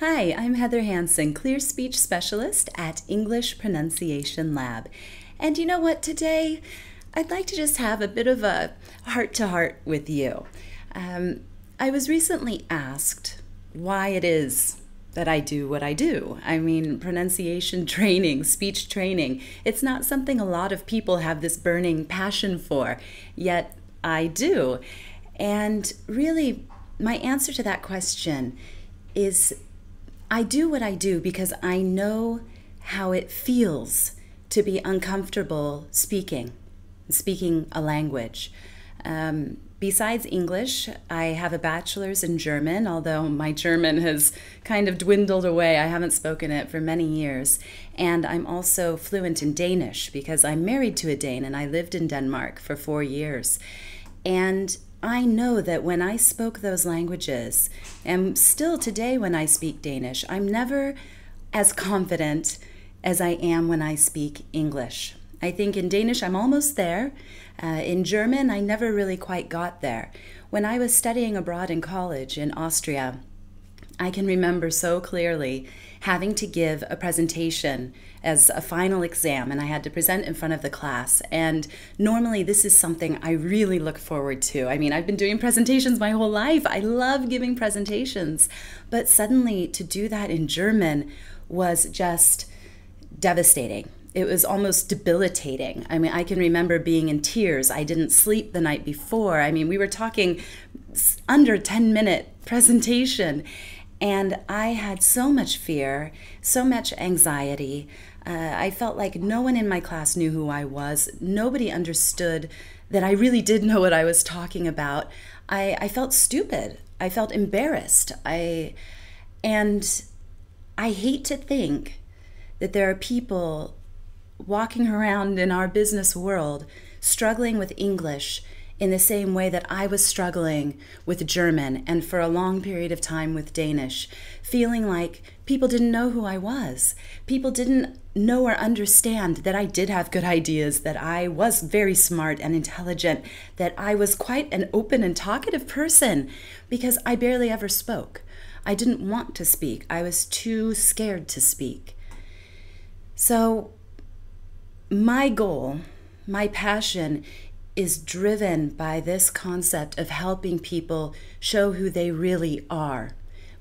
Hi, I'm Heather Hanson, Clear Speech Specialist at English Pronunciation Lab. And you know what, today I'd like to just have a bit of a heart to heart with you. Um, I was recently asked why it is that I do what I do. I mean, pronunciation training, speech training, it's not something a lot of people have this burning passion for, yet I do. And really, my answer to that question is I do what I do because I know how it feels to be uncomfortable speaking, speaking a language. Um, besides English, I have a bachelor's in German, although my German has kind of dwindled away. I haven't spoken it for many years. And I'm also fluent in Danish because I'm married to a Dane and I lived in Denmark for four years. And I know that when I spoke those languages, and still today when I speak Danish, I'm never as confident as I am when I speak English. I think in Danish, I'm almost there. Uh, in German, I never really quite got there. When I was studying abroad in college in Austria, I can remember so clearly having to give a presentation as a final exam, and I had to present in front of the class. And normally, this is something I really look forward to. I mean, I've been doing presentations my whole life, I love giving presentations. But suddenly, to do that in German was just devastating it was almost debilitating. I mean, I can remember being in tears. I didn't sleep the night before. I mean, we were talking under 10 minute presentation and I had so much fear, so much anxiety. Uh, I felt like no one in my class knew who I was. Nobody understood that I really did know what I was talking about. I, I felt stupid. I felt embarrassed. I and I hate to think that there are people walking around in our business world struggling with English in the same way that I was struggling with German and for a long period of time with Danish, feeling like people didn't know who I was. People didn't know or understand that I did have good ideas, that I was very smart and intelligent, that I was quite an open and talkative person because I barely ever spoke. I didn't want to speak, I was too scared to speak. So, my goal, my passion is driven by this concept of helping people show who they really are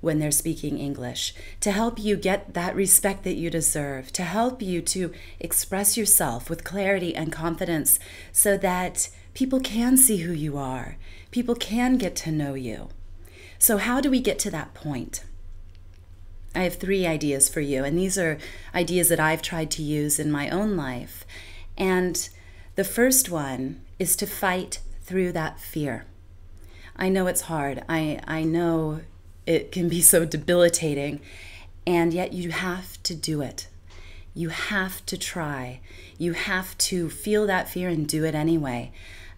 when they're speaking English, to help you get that respect that you deserve, to help you to express yourself with clarity and confidence so that people can see who you are, people can get to know you. So, how do we get to that point? I have three ideas for you, and these are ideas that I've tried to use in my own life. And the first one is to fight through that fear. I know it's hard. I, I know it can be so debilitating, and yet you have to do it. You have to try. You have to feel that fear and do it anyway.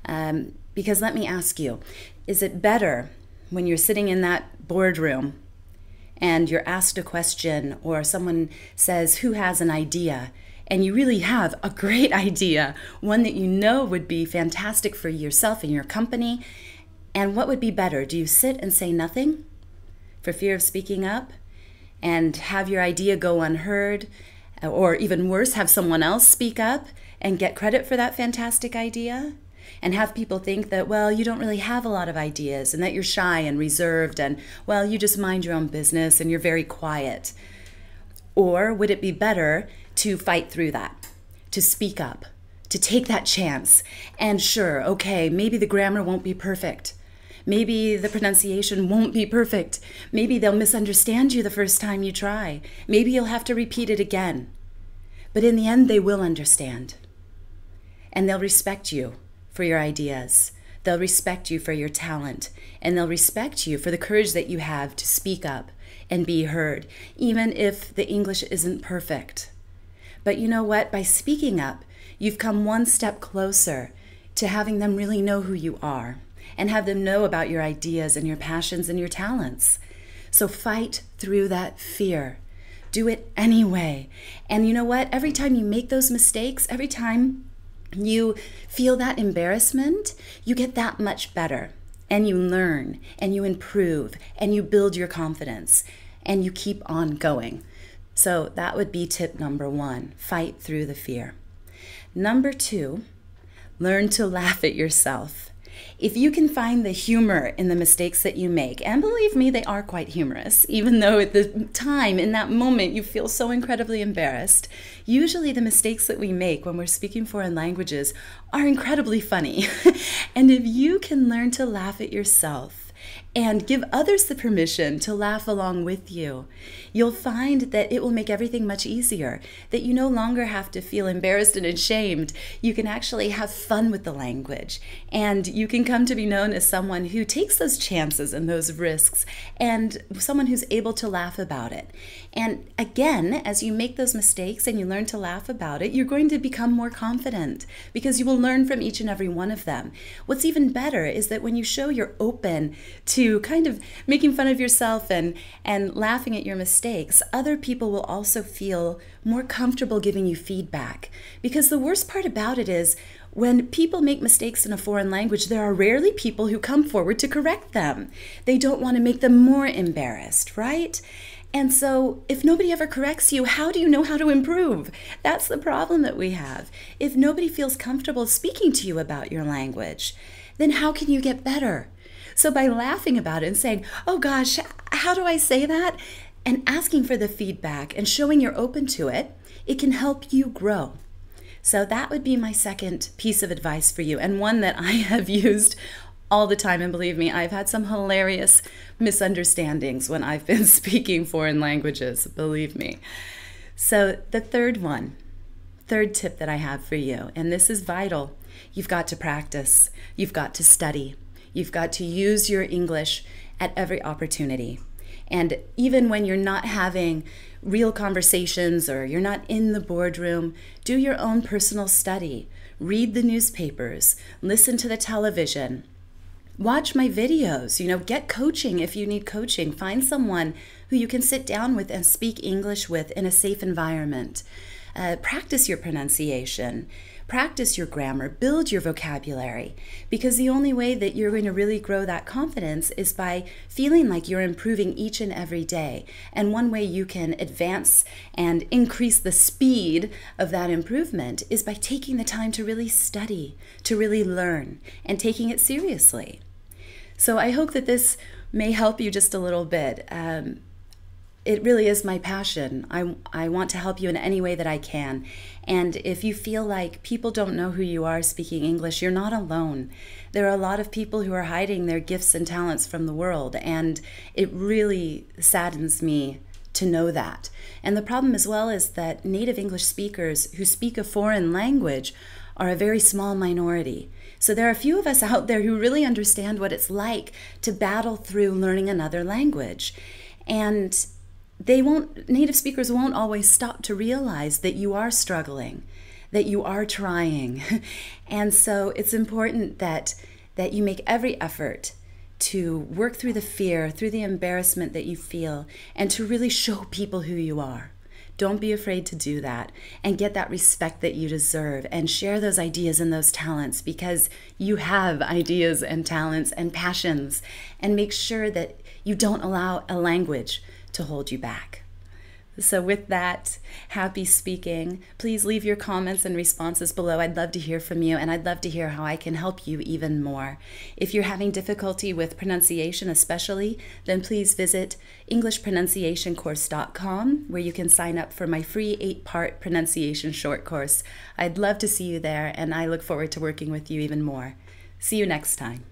Um, because let me ask you is it better when you're sitting in that boardroom and you're asked a question or someone says, Who has an idea? and you really have a great idea, one that you know would be fantastic for yourself and your company, and what would be better? Do you sit and say nothing for fear of speaking up and have your idea go unheard? Or even worse, have someone else speak up and get credit for that fantastic idea? and have people think that, well, you don't really have a lot of ideas and that you're shy and reserved and, well, you just mind your own business and you're very quiet? Or would it be better to fight through that, to speak up, to take that chance. And sure, okay, maybe the grammar won't be perfect. Maybe the pronunciation won't be perfect. Maybe they'll misunderstand you the first time you try. Maybe you'll have to repeat it again. But in the end, they will understand. And they'll respect you for your ideas. They'll respect you for your talent. And they'll respect you for the courage that you have to speak up and be heard, even if the English isn't perfect. But you know what? By speaking up, you've come one step closer to having them really know who you are and have them know about your ideas and your passions and your talents. So fight through that fear. Do it anyway. And you know what? Every time you make those mistakes, every time you feel that embarrassment, you get that much better. And you learn and you improve and you build your confidence and you keep on going. So that would be tip number one fight through the fear. Number two, learn to laugh at yourself. If you can find the humor in the mistakes that you make, and believe me, they are quite humorous, even though at the time, in that moment, you feel so incredibly embarrassed. Usually, the mistakes that we make when we're speaking foreign languages are incredibly funny. and if you can learn to laugh at yourself, and give others the permission to laugh along with you. You'll find that it will make everything much easier, that you no longer have to feel embarrassed and ashamed. You can actually have fun with the language, and you can come to be known as someone who takes those chances and those risks, and someone who's able to laugh about it. And again, as you make those mistakes and you learn to laugh about it, you're going to become more confident because you will learn from each and every one of them. What's even better is that when you show you're open to to kind of making fun of yourself and, and laughing at your mistakes, other people will also feel more comfortable giving you feedback. Because the worst part about it is when people make mistakes in a foreign language, there are rarely people who come forward to correct them. They don't want to make them more embarrassed, right? And so, if nobody ever corrects you, how do you know how to improve? That's the problem that we have. If nobody feels comfortable speaking to you about your language, then how can you get better? So by laughing about it and saying, oh gosh, how do I say that? And asking for the feedback and showing you're open to it, it can help you grow. So that would be my second piece of advice for you, and one that I have used all the time. And believe me, I've had some hilarious misunderstandings when I've been speaking foreign languages, believe me. So the third one, third tip that I have for you, and this is vital you've got to practice, you've got to study. You've got to use your English at every opportunity. And even when you're not having real conversations or you're not in the boardroom, do your own personal study. Read the newspapers, listen to the television, watch my videos, you know, get coaching if you need coaching. Find someone who you can sit down with and speak English with in a safe environment. Uh, practice your pronunciation practice your grammar, build your vocabulary, because the only way that you're going to really grow that confidence is by feeling like you're improving each and every day. And one way you can advance and increase the speed of that improvement is by taking the time to really study, to really learn, and taking it seriously. So I hope that this may help you just a little bit. Um, it really is my passion. I, I want to help you in any way that I can. And if you feel like people don't know who you are speaking English, you're not alone. There are a lot of people who are hiding their gifts and talents from the world. And it really saddens me to know that. And the problem as well is that native English speakers who speak a foreign language are a very small minority. So there are a few of us out there who really understand what it's like to battle through learning another language. And they won't native speakers won't always stop to realize that you are struggling that you are trying and so it's important that that you make every effort to work through the fear through the embarrassment that you feel and to really show people who you are don't be afraid to do that and get that respect that you deserve and share those ideas and those talents because you have ideas and talents and passions and make sure that you don't allow a language to hold you back. So, with that, happy speaking. Please leave your comments and responses below. I'd love to hear from you, and I'd love to hear how I can help you even more. If you're having difficulty with pronunciation, especially, then please visit EnglishPronunciationCourse.com where you can sign up for my free eight part pronunciation short course. I'd love to see you there, and I look forward to working with you even more. See you next time.